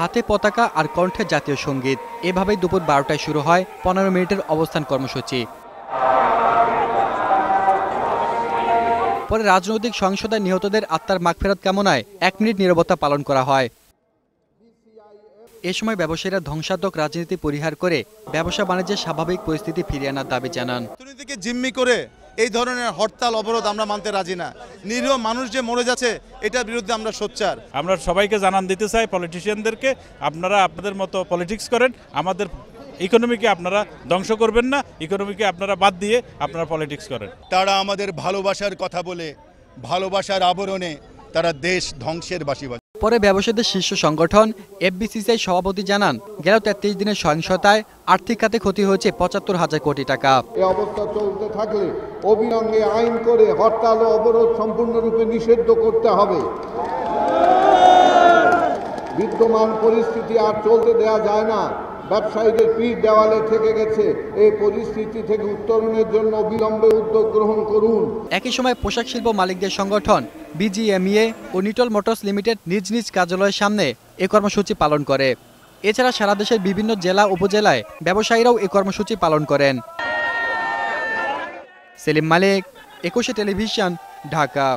হাতে পতাকা আর কণ্ঠে জাতীয় সঙ্গীত এভাবেই দুপুর বারোটায় শুরু হয় পনেরো মিনিটের অবস্থান কর্মসূচি পরে রাজনৈতিক সংসদে নিহতদের আত্মার মাগফেরত কামনায় এক মিনিট নিরবতা পালন করা হয় এ সময় ব্যবসায়ীরা ধ্বংসাত্মক রাজনীতি পরিহার করে ব্যবসা বাণিজ্যের স্বাভাবিক পরিস্থিতি ফিরিয়ে আনার দাবি জানান জিম্মি করে এই ধরনের হরতাল অবরোধ আমরা মানতে রাজি না নিরীহ মানুষ যে মরে যাচ্ছে এটার বিরুদ্ধে আমরা সোচ্চার আমরা সবাইকে জানান দিতে চাই পলিটিশিয়ানদেরকে আপনারা আপনাদের মতো পলিটিক্স করেন আমাদের ইকোনমিকে আপনারা ধ্বংস করবেন না ইকোনমিকে আপনারা বাদ দিয়ে আপনারা পলিটিক্স করেন তারা আমাদের ভালোবাসার কথা বলে ভালোবাসার আবরণে তারা দেশ ধ্বংসের বাসী পরে ব্যবসায়ীদের শীর্ষ সংগঠন এফবিসিসিআই সভাপতি জানান গেল তেত্রিশ দিনের সহিংসতায় আর্থিক খাতে ক্ষতি হয়েছে পঁচাত্তর হাজার কোটি টাকা এই অবস্থা চলতে থাকলে অবিলম্বে আইন করে হরতাল ও অবরোধ সম্পূর্ণরূপে নিষিদ্ধ করতে হবে বিদ্যমান পরিস্থিতি আর চলতে দেয়া যায় না ব্যবসায়ীদের পিঠ দেওয়ালে থেকে গেছে এই পরিস্থিতি থেকে উত্তরণের জন্য অবিলম্বে উদ্যোগ গ্রহণ করুন একই সময় পোশাক শিল্প মালিকদের সংগঠন বিজিএমইএ ও নিটল মোটরস লিমিটেড নিজ নিজ কার্যালয়ের সামনে এ কর্মসূচি পালন করে এছাড়া সারা দেশের বিভিন্ন জেলা উপজেলায় ব্যবসায়ীরাও এ কর্মসূচি পালন করেন সেলিম মালিক একুশে টেলিভিশন ঢাকা